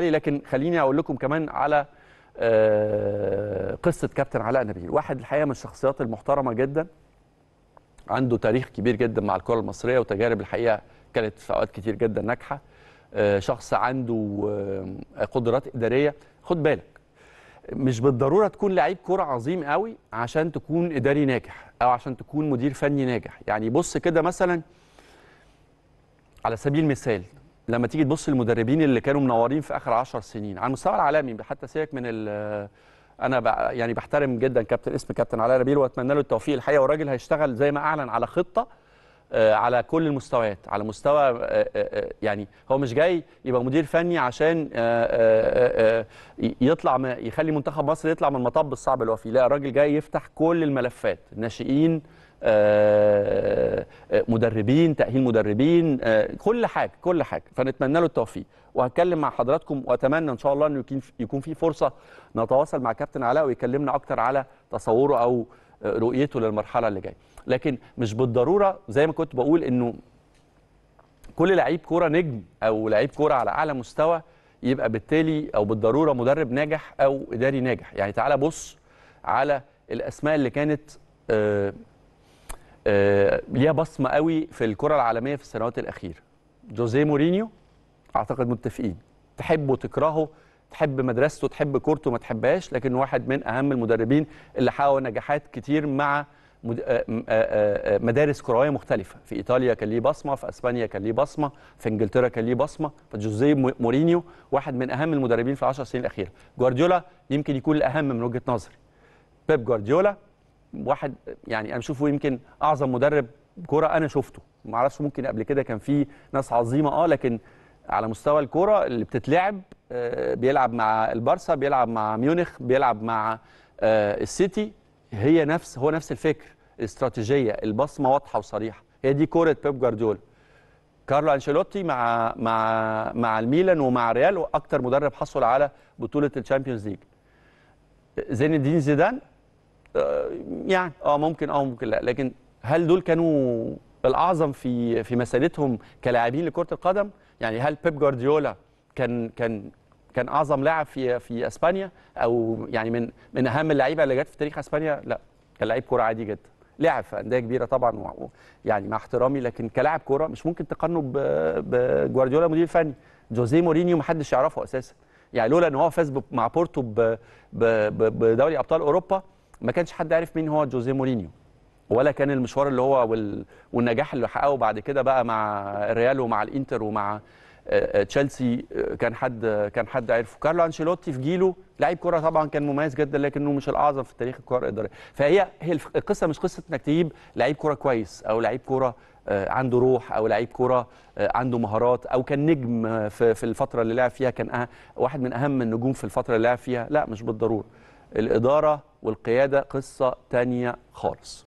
الحالي لكن خليني اقول لكم كمان على آه، قصه كابتن علاء نبيل واحد الحقيقه من الشخصيات المحترمه جدا عنده تاريخ كبير جدا مع الكره المصريه وتجارب الحقيقه كانت في اوقات كتير جدا ناجحه آه، شخص عنده آه، قدرات اداريه خد بالك مش بالضروره تكون لعيب كوره عظيم قوي عشان تكون اداري ناجح او عشان تكون مدير فني ناجح يعني بص كده مثلا على سبيل المثال لما تيجي تبص للمدربين اللي كانوا منورين في اخر 10 سنين على المستوى العالمي حتى سيبك من انا يعني بحترم جدا كابتن اسم كابتن علاء ربيل واتمنى له التوفيق الحقيقه والراجل هيشتغل زي ما اعلن على خطه آه، على كل المستويات على مستوى آه، آه، يعني هو مش جاي يبقى مدير فني عشان يطلع يخلي منتخب مصر يطلع من المطب الصعب اللي هو فيه لا الراجل جاي يفتح كل الملفات الناشئين آه، آه، مدربين تاهيل مدربين آه، كل حاجه كل حاجه فنتمنى له التوفيق وهتكلم مع حضراتكم واتمنى ان شاء الله انه يكون في فرصه نتواصل مع كابتن علاء ويكلمنا اكتر على تصوره او رؤيته للمرحله اللي جايه لكن مش بالضروره زي ما كنت بقول انه كل لعيب كوره نجم او لعيب كوره على اعلى مستوى يبقى بالتالي او بالضروره مدرب ناجح او اداري ناجح يعني تعال بص على الاسماء اللي كانت آه، ليها بصمه قوي في الكره العالميه في السنوات الاخيره جوزيه مورينيو اعتقد متفقين تحبه تكرهه تحب مدرسته تحب كورته ما تحبهاش لكن واحد من اهم المدربين اللي حقق نجاحات كتير مع آه، آه، مدارس كرويه مختلفه في ايطاليا كان ليه بصمه في اسبانيا كان ليه بصمه في انجلترا كان ليه بصمه فجوزيه مورينيو واحد من اهم المدربين في العشر سنين الاخيره جوارديولا يمكن يكون الاهم من وجهه نظري بيب جوارديولا واحد يعني انا بشوفه يمكن اعظم مدرب كوره انا شفته ما اعرفش ممكن قبل كده كان في ناس عظيمه اه لكن على مستوى الكوره اللي بتتلعب آه، بيلعب مع البارسا بيلعب مع ميونخ بيلعب مع آه، السيتي هي نفس هو نفس الفكر الاستراتيجيه البصمه واضحه وصريحه هي دي كوره بيب جوارديولا كارلو انشيلوتي مع مع مع الميلان ومع ريال واكثر مدرب حصل على بطوله الشامبيونز ليج زين الدين زيدان آه، يعني اه ممكن اه ممكن لا لكن هل دول كانوا الاعظم في في مسيرتهم كلاعبين لكره القدم يعني هل بيب جوارديولا كان كان كان اعظم لاعب في في اسبانيا او يعني من من اهم اللعيبه اللي جت في تاريخ اسبانيا لا كان لعيب كوره عادي جدا لعب في انديه كبيره طبعا يعني مع احترامي لكن كلاعب كوره مش ممكن تقارنه بجوارديولا مدير فني جوزيه مورينيو محدش يعرفه اساسا يعني لولا ان هو فاز مع بورتو بدوري ابطال اوروبا ما كانش حد عارف مين هو جوزيه مورينيو ولا كان المشوار اللي هو وال... والنجاح اللي حققه بعد كده بقى مع الريال ومع الانتر ومع آه، آه، تشيلسي آه، كان حد كان حد عارفه كارلو انشيلوتي في جيله لعيب كره طبعا كان مميز جدا لكنه مش الاعظم في تاريخ الكره الاداريه فهي هي القصه مش قصه انك تجيب لعيب كره كويس او لعيب كره عنده روح او لعيب كره عنده مهارات او كان نجم في الفتره اللي لعب فيها كان واحد من اهم النجوم في الفتره اللي لعب فيها لا مش بالضروره الإدارة والقيادة قصة تانية خالص